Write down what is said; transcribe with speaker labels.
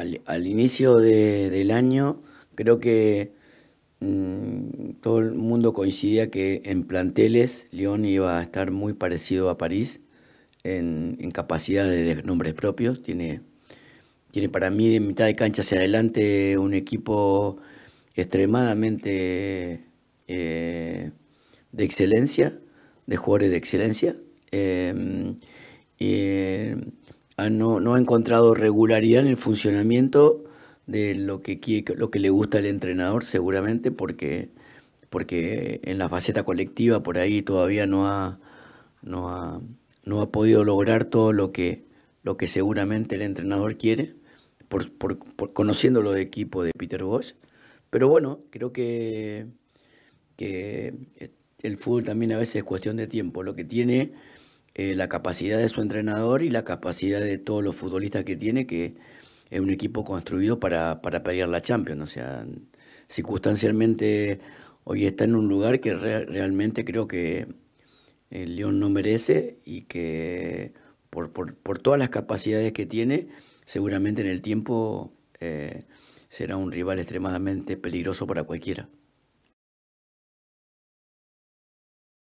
Speaker 1: al, inicio del año creo que mm, todo el mundo coincidía que en planteles León iba a estar muy parecido a París en, capacidad de nombres propios. Tiene, tiene para mí de mitad de cancha hacia adelante un equipo extremadamente eh, de excelencia, de jugadores de excelencia. Em, Ah, no, ha encontrado regularidad en el funcionamiento de lo que, lo que le gusta al entrenador, seguramente, porque, porque en la faceta colectiva por ahí todavía no ha, no ha, podido lograr todo lo que, lo que seguramente el entrenador quiere, por, por, conociendo lo de equipo de Peter Bosch. Pero bueno, creo que, que el fútbol también a veces es cuestión de tiempo. Lo que tiene eh, la capacidad de su entrenador y la capacidad de todos los futbolistas que tiene, que es un equipo construido para, para pelear la Champions. O sea, circunstancialmente hoy está en un lugar que realmente creo que el eh, León no merece y que por, todas las capacidades que tiene, seguramente en el tiempo eh, será un rival extremadamente peligroso para cualquiera.